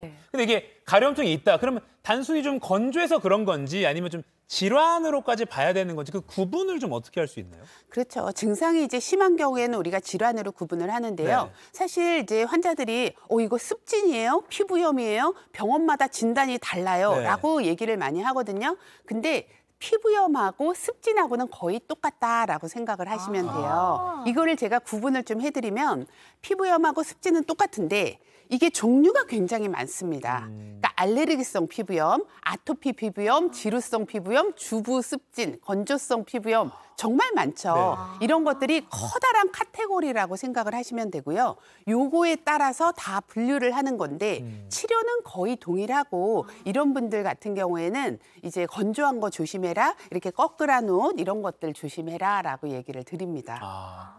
네. 근데 이게 가려움증이 있다. 그러면 단순히 좀 건조해서 그런 건지 아니면 좀 질환으로까지 봐야 되는 건지 그 구분을 좀 어떻게 할 수 있나요? 그렇죠. 증상이 이제 심한 경우에는 우리가 질환으로 구분을 하는데요. 네. 사실 이제 환자들이 어 이거 습진이에요? 피부염이에요? 병원마다 진단이 달라요라고 네. 얘기를 많이 하거든요. 근데 피부염하고 습진하고는 거의 똑같다라고 생각을 하시면 아. 돼요. 이거를 제가 구분을 좀 해드리면 피부염하고 습진은 똑같은데 이게 종류가 굉장히 많습니다. 음. 그러니까 알레르기성 피부염, 아토피 피부염, 지루성 피부염, 주부 습진, 건조성 피부염 정말 많죠. 네. 이런 것들이 커다란 카테고리라고 생각을 하시면 되고요. 요거에 따라서 다 분류를 하는 건데 음. 치료는 거의 동일하고 이런 분들 같은 경우에는 이제 건조한 거 조심해라, 이렇게 꺼끌한 옷 이런 것들 조심해라라고 얘기를 드립니다. 아,